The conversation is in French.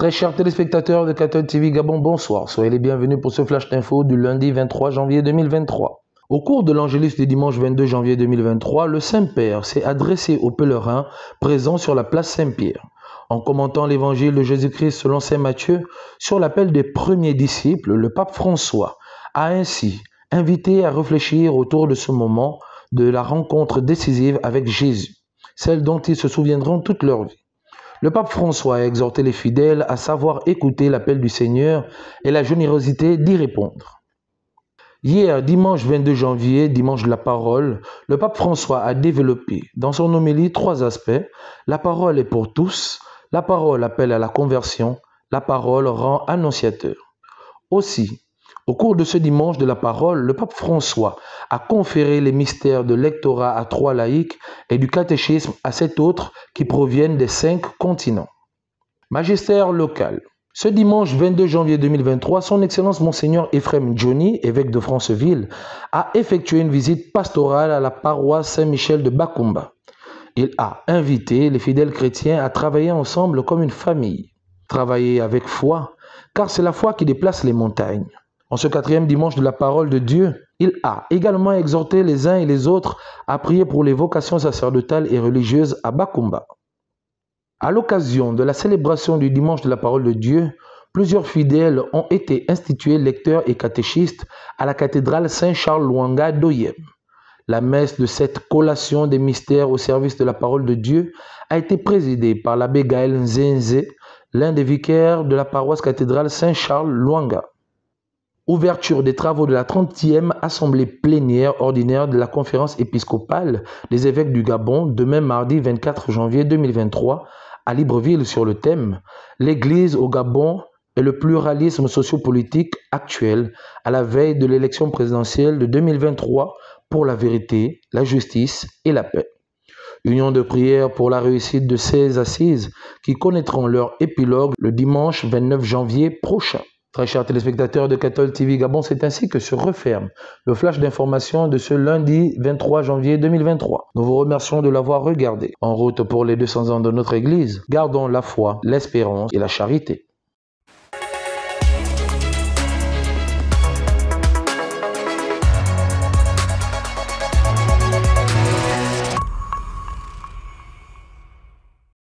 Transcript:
Très chers téléspectateurs de Cathode TV Gabon, bonsoir. Soyez les bienvenus pour ce flash d'info du lundi 23 janvier 2023. Au cours de l'Angélus du dimanche 22 janvier 2023, le Saint-Père s'est adressé aux pèlerins présents sur la place Saint-Pierre. En commentant l'évangile de Jésus-Christ selon Saint Matthieu, sur l'appel des premiers disciples, le pape François a ainsi invité à réfléchir autour de ce moment de la rencontre décisive avec Jésus, celle dont ils se souviendront toute leur vie. Le pape François a exhorté les fidèles à savoir écouter l'appel du Seigneur et la générosité d'y répondre. Hier, dimanche 22 janvier, dimanche de la parole, le pape François a développé dans son homélie trois aspects. La parole est pour tous, la parole appelle à la conversion, la parole rend annonciateur. Aussi, au cours de ce dimanche de la parole, le pape François a conféré les mystères de lectorat à trois laïcs et du catéchisme à sept autres qui proviennent des cinq continents. Magistère local. Ce dimanche 22 janvier 2023, son Excellence Monseigneur Ephraim Johnny, évêque de Franceville, a effectué une visite pastorale à la paroisse Saint-Michel de Bakumba. Il a invité les fidèles chrétiens à travailler ensemble comme une famille. Travailler avec foi, car c'est la foi qui déplace les montagnes. En ce quatrième dimanche de la parole de Dieu, il a également exhorté les uns et les autres à prier pour les vocations sacerdotales et religieuses à Bakumba. À l'occasion de la célébration du dimanche de la parole de Dieu, plusieurs fidèles ont été institués lecteurs et catéchistes à la cathédrale Saint-Charles-Luanga d'Oyem. La messe de cette collation des mystères au service de la parole de Dieu a été présidée par l'abbé Gaël Nzenze, l'un des vicaires de la paroisse cathédrale Saint-Charles-Luanga. Ouverture des travaux de la 30e Assemblée plénière ordinaire de la conférence épiscopale des évêques du Gabon demain mardi 24 janvier 2023 à Libreville sur le thème L'Église au Gabon et le pluralisme sociopolitique actuel à la veille de l'élection présidentielle de 2023 pour la vérité, la justice et la paix. Union de prière pour la réussite de ces assises qui connaîtront leur épilogue le dimanche 29 janvier prochain. Très chers téléspectateurs de Cathol TV Gabon, c'est ainsi que se referme le flash d'information de ce lundi 23 janvier 2023. Nous vous remercions de l'avoir regardé. En route pour les 200 ans de notre Église, gardons la foi, l'espérance et la charité.